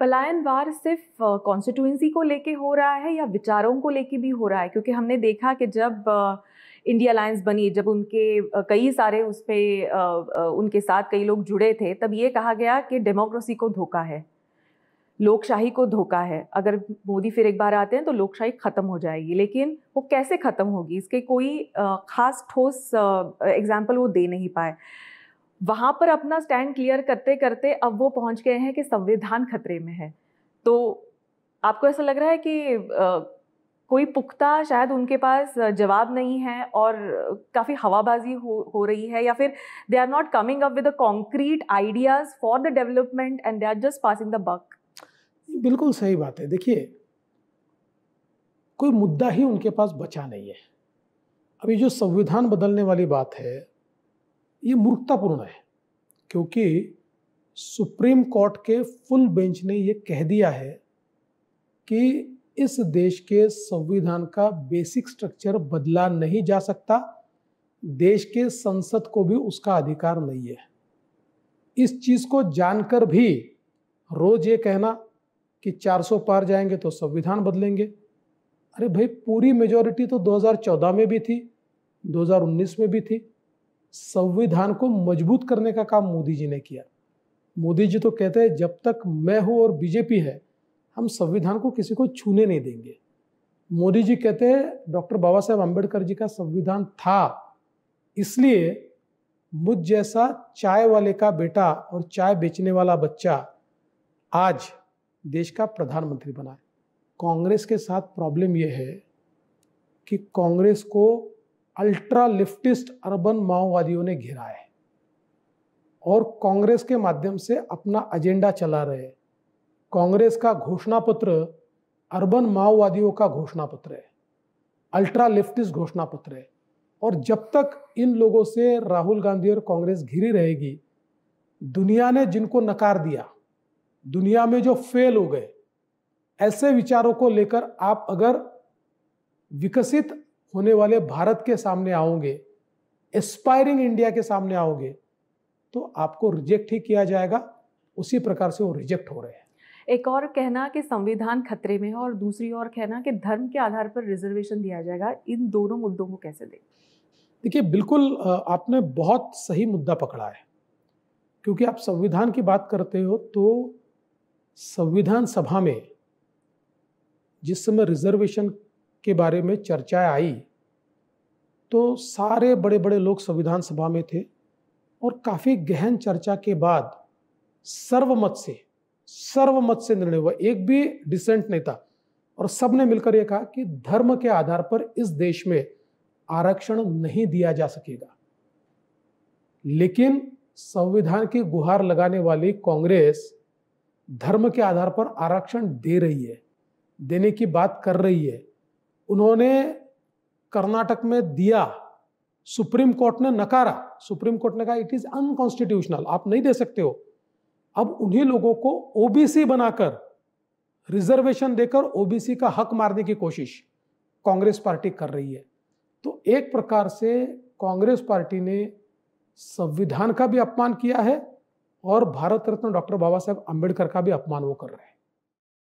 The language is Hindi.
पलायन वार सिर्फ कॉन्स्टिट्यूंसी को लेके हो रहा है या विचारों को लेके भी हो रहा है क्योंकि हमने देखा कि जब इंडिया अलायंस बनी जब उनके कई सारे उस पर उनके साथ कई लोग जुड़े थे तब ये कहा गया कि डेमोक्रेसी को धोखा है लोकशाही को धोखा है अगर मोदी फिर एक बार आते हैं तो लोकशाही ख़त्म हो जाएगी लेकिन वो कैसे ख़त्म होगी इसके कोई ख़ास ठोस एग्जाम्पल वो दे नहीं पाए वहां पर अपना स्टैंड क्लियर करते करते अब वो पहुंच गए हैं कि संविधान खतरे में है तो आपको ऐसा लग रहा है कि कोई पुख्ता शायद उनके पास जवाब नहीं है और काफ़ी हवाबाजी हो हो रही है या फिर they are not coming up with concrete ideas for the development and they are just passing the buck बिल्कुल सही बात है देखिए कोई मुद्दा ही उनके पास बचा नहीं है अभी जो संविधान बदलने वाली बात है ये मूर्खतापूर्ण है क्योंकि सुप्रीम कोर्ट के फुल बेंच ने ये कह दिया है कि इस देश के संविधान का बेसिक स्ट्रक्चर बदला नहीं जा सकता देश के संसद को भी उसका अधिकार नहीं है इस चीज़ को जानकर भी रोज ये कहना कि 400 पार जाएंगे तो संविधान बदलेंगे अरे भाई पूरी मेजॉरिटी तो 2014 में भी थी 2019 में भी थी संविधान को मजबूत करने का काम मोदी जी ने किया मोदी जी तो कहते हैं जब तक मैं हूँ और बीजेपी है हम संविधान को किसी को छूने नहीं देंगे मोदी जी कहते हैं डॉक्टर बाबा साहेब अम्बेडकर जी का संविधान था इसलिए मुझ जैसा चाय वाले का बेटा और चाय बेचने वाला बच्चा आज देश का प्रधानमंत्री बना है कांग्रेस के साथ प्रॉब्लम यह है कि कांग्रेस को अल्ट्रा लिफ्टिस्ट अर्बन माओवादियों ने घेरा है और कांग्रेस के माध्यम से अपना एजेंडा चला रहे हैं कांग्रेस का घोषणा पत्र अर्बन माओवादियों का घोषणा पत्र है अल्ट्रा लिफ्टिस्ट घोषणा पत्र है और जब तक इन लोगों से राहुल गांधी और कांग्रेस घिरी रहेगी दुनिया ने जिनको नकार दिया दुनिया में जो फेल हो गए ऐसे विचारों को लेकर आप अगर विकसित होने वाले भारत के सामने आओगे एस्पायरिंग इंडिया के सामने आओगे तो आपको रिजेक्ट ही किया जाएगा उसी प्रकार से वो रिजेक्ट हो रहे हैं एक और कहना कि संविधान खतरे में है और दूसरी और कहना कि धर्म के आधार पर रिजर्वेशन दिया जाएगा इन दोनों मुद्दों को कैसे दें देखिए बिल्कुल आपने बहुत सही मुद्दा पकड़ा है क्योंकि आप संविधान की बात करते हो तो संविधान सभा में जिस समय रिजर्वेशन के बारे में चर्चा आई तो सारे बड़े बड़े लोग संविधान सभा में थे और काफ़ी गहन चर्चा के बाद सर्वमत से सर्वमत से निर्णय हुआ एक भी डिसेंट नहीं था और सब ने मिलकर यह कहा कि धर्म के आधार पर इस देश में आरक्षण नहीं दिया जा सकेगा लेकिन संविधान की गुहार लगाने वाली कांग्रेस धर्म के आधार पर आरक्षण दे रही है देने की बात कर रही है उन्होंने कर्नाटक में दिया सुप्रीम कोर्ट ने नकारा सुप्रीम कोर्ट ने कहा इट इज अनकॉन्स्टिट्यूशनल आप नहीं दे सकते हो अब उन्हीं लोगों को ओबीसी बनाकर रिजर्वेशन देकर ओबीसी का हक मारने की कोशिश कांग्रेस पार्टी कर रही है तो एक प्रकार से कांग्रेस पार्टी ने संविधान का भी अपमान किया है और भारत रत्न डॉक्टर बाबा साहेब अंबेडकर का भी अपमान वो कर रहे हैं